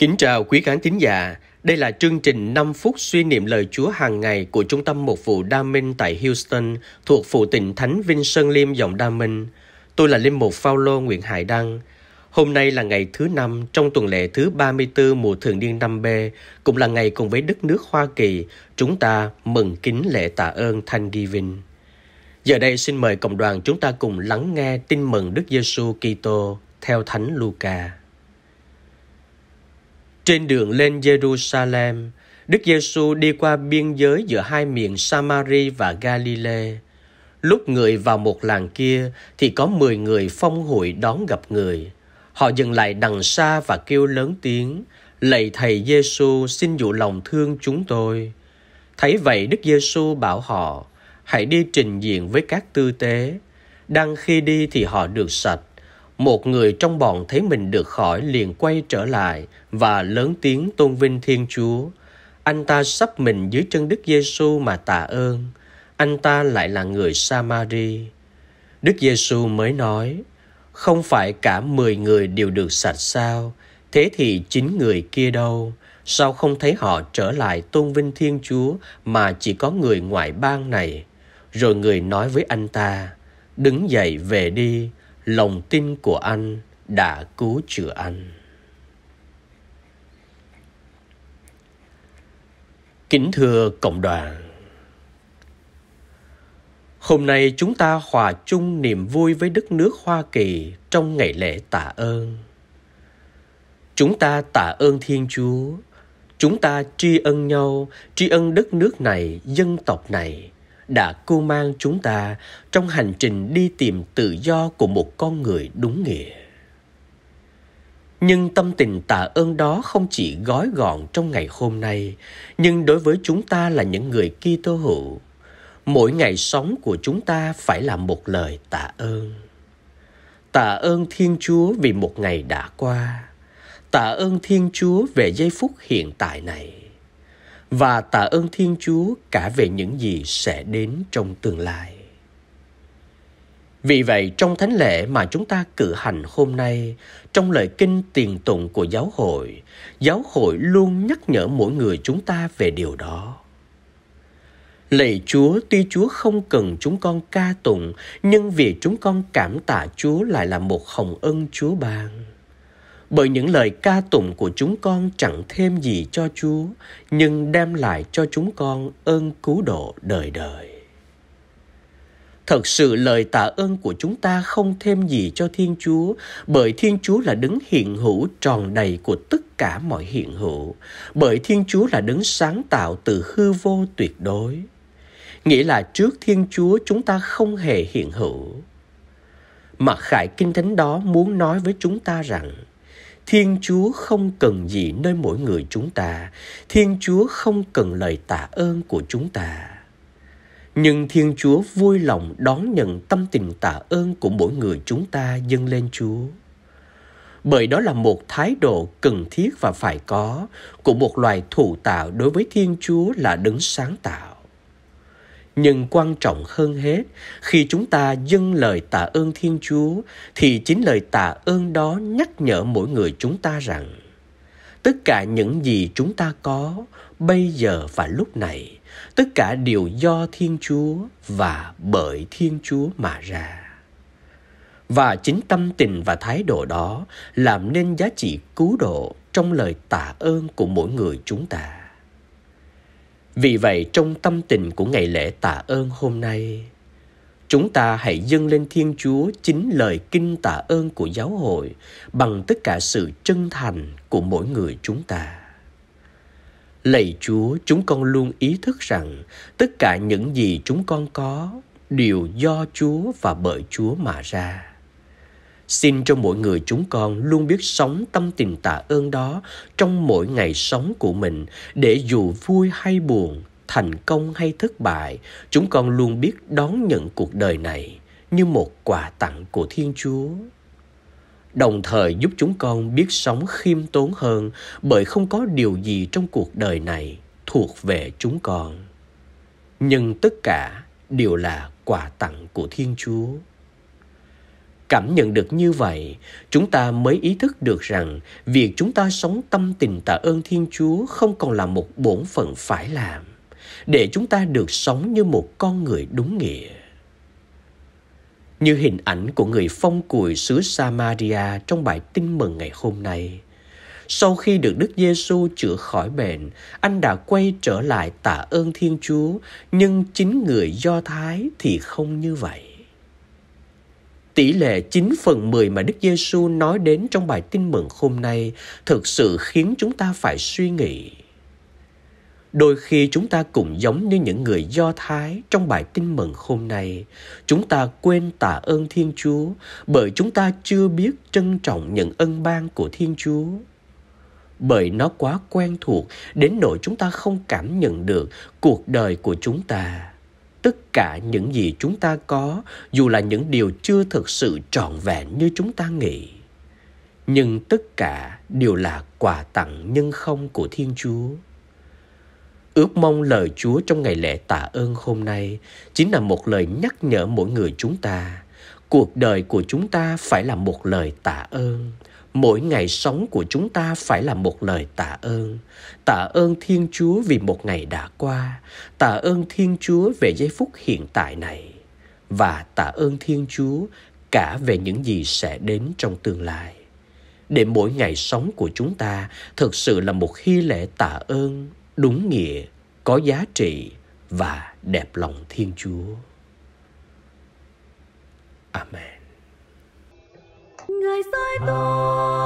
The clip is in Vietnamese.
Kính chào quý khán thính giả, đây là chương trình 5 phút suy niệm lời Chúa hàng ngày của Trung tâm Một vụ Đa Minh tại Houston thuộc phụ tỉnh Thánh Vinh Sơn Liêm dòng Đa Minh. Tôi là Linh Mục Phaolô Nguyễn Hải Đăng. Hôm nay là ngày thứ năm trong tuần lễ thứ 34 mùa thường niên năm b cũng là ngày cùng với đất nước Hoa Kỳ, chúng ta mừng kính lễ tạ ơn Thanksgiving. Giờ đây xin mời cộng đoàn chúng ta cùng lắng nghe tin mừng Đức Giêsu Kitô theo Thánh Luca. Trên đường lên Jerusalem, Đức Giêsu đi qua biên giới giữa hai miền Samari và Galilee. Lúc người vào một làng kia thì có 10 người phong hội đón gặp người. Họ dừng lại đằng xa và kêu lớn tiếng, lạy thầy Giêsu xin dụ lòng thương chúng tôi. Thấy vậy Đức Giêsu bảo họ, hãy đi trình diện với các tư tế. Đang khi đi thì họ được sạch một người trong bọn thấy mình được khỏi liền quay trở lại và lớn tiếng tôn vinh Thiên Chúa. Anh ta sắp mình dưới chân Đức Giêsu mà tạ ơn. Anh ta lại là người Samari. Đức Giêsu mới nói, không phải cả 10 người đều được sạch sao, thế thì chín người kia đâu? Sao không thấy họ trở lại tôn vinh Thiên Chúa mà chỉ có người ngoại bang này? Rồi người nói với anh ta, đứng dậy về đi, lòng tin của anh đã cứu chữa anh kính thưa cộng đoàn Hôm nay chúng ta hòa chung niềm vui với đất nước Hoa Kỳ trong ngày lễ tạ ơn. Chúng ta tạ ơn Thiên Chúa, chúng ta tri ân nhau, tri ân đất nước này, dân tộc này, đã cưu mang chúng ta trong hành trình đi tìm tự do của một con người đúng nghĩa. Nhưng tâm tình tạ ơn đó không chỉ gói gọn trong ngày hôm nay, nhưng đối với chúng ta là những người Kitô hữu, mỗi ngày sống của chúng ta phải là một lời tạ ơn. Tạ ơn Thiên Chúa vì một ngày đã qua. Tạ ơn Thiên Chúa về giây phút hiện tại này và tạ ơn Thiên Chúa cả về những gì sẽ đến trong tương lai. Vì vậy, trong thánh lễ mà chúng ta cử hành hôm nay, trong lời kinh tiền tụng của giáo hội, giáo hội luôn nhắc nhở mỗi người chúng ta về điều đó. Lạy Chúa, tuy Chúa không cần chúng con ca tụng, nhưng vì chúng con cảm tạ Chúa lại là một hồng ân Chúa ban bởi những lời ca tụng của chúng con chẳng thêm gì cho Chúa, nhưng đem lại cho chúng con ơn cứu độ đời đời. Thật sự lời tạ ơn của chúng ta không thêm gì cho Thiên Chúa, bởi Thiên Chúa là đứng hiện hữu tròn đầy của tất cả mọi hiện hữu, bởi Thiên Chúa là đứng sáng tạo từ hư vô tuyệt đối. Nghĩa là trước Thiên Chúa chúng ta không hề hiện hữu. Mặt khải kinh thánh đó muốn nói với chúng ta rằng Thiên Chúa không cần gì nơi mỗi người chúng ta, Thiên Chúa không cần lời tạ ơn của chúng ta. Nhưng Thiên Chúa vui lòng đón nhận tâm tình tạ ơn của mỗi người chúng ta dâng lên Chúa. Bởi đó là một thái độ cần thiết và phải có của một loài thụ tạo đối với Thiên Chúa là đứng sáng tạo nhưng quan trọng hơn hết khi chúng ta dâng lời tạ ơn thiên chúa thì chính lời tạ ơn đó nhắc nhở mỗi người chúng ta rằng tất cả những gì chúng ta có bây giờ và lúc này tất cả đều do thiên chúa và bởi thiên chúa mà ra và chính tâm tình và thái độ đó làm nên giá trị cứu độ trong lời tạ ơn của mỗi người chúng ta vì vậy trong tâm tình của ngày lễ tạ ơn hôm nay, chúng ta hãy dâng lên Thiên Chúa chính lời kinh tạ ơn của giáo hội bằng tất cả sự chân thành của mỗi người chúng ta. Lạy Chúa, chúng con luôn ý thức rằng tất cả những gì chúng con có đều do Chúa và bởi Chúa mà ra Xin cho mỗi người chúng con luôn biết sống tâm tình tạ ơn đó trong mỗi ngày sống của mình để dù vui hay buồn, thành công hay thất bại, chúng con luôn biết đón nhận cuộc đời này như một quà tặng của Thiên Chúa. Đồng thời giúp chúng con biết sống khiêm tốn hơn bởi không có điều gì trong cuộc đời này thuộc về chúng con. Nhưng tất cả đều là quà tặng của Thiên Chúa cảm nhận được như vậy chúng ta mới ý thức được rằng việc chúng ta sống tâm tình tạ ơn thiên chúa không còn là một bổn phận phải làm để chúng ta được sống như một con người đúng nghĩa như hình ảnh của người phong cùi xứ Samaria trong bài tin mừng ngày hôm nay. Sau khi được Đức Giêsu chữa khỏi bệnh, anh đã quay trở lại tạ ơn Thiên Chúa, nhưng chính người Do Thái thì không như vậy. Tỷ lệ 9 phần 10 mà Đức Giêsu nói đến trong bài tin mừng hôm nay thực sự khiến chúng ta phải suy nghĩ. Đôi khi chúng ta cũng giống như những người Do Thái trong bài tin mừng hôm nay. Chúng ta quên tạ ơn Thiên Chúa bởi chúng ta chưa biết trân trọng những ân ban của Thiên Chúa. Bởi nó quá quen thuộc đến nỗi chúng ta không cảm nhận được cuộc đời của chúng ta tất cả những gì chúng ta có dù là những điều chưa thực sự trọn vẹn như chúng ta nghĩ nhưng tất cả đều là quà tặng nhân không của thiên chúa ước mong lời chúa trong ngày lễ tạ ơn hôm nay chính là một lời nhắc nhở mỗi người chúng ta cuộc đời của chúng ta phải là một lời tạ ơn mỗi ngày sống của chúng ta phải là một lời tạ ơn tạ ơn thiên chúa vì một ngày đã qua tạ ơn thiên chúa về giây phút hiện tại này và tạ ơn thiên chúa cả về những gì sẽ đến trong tương lai để mỗi ngày sống của chúng ta thực sự là một hy lễ tạ ơn đúng nghĩa có giá trị và đẹp lòng thiên chúa amen người soi tôi à.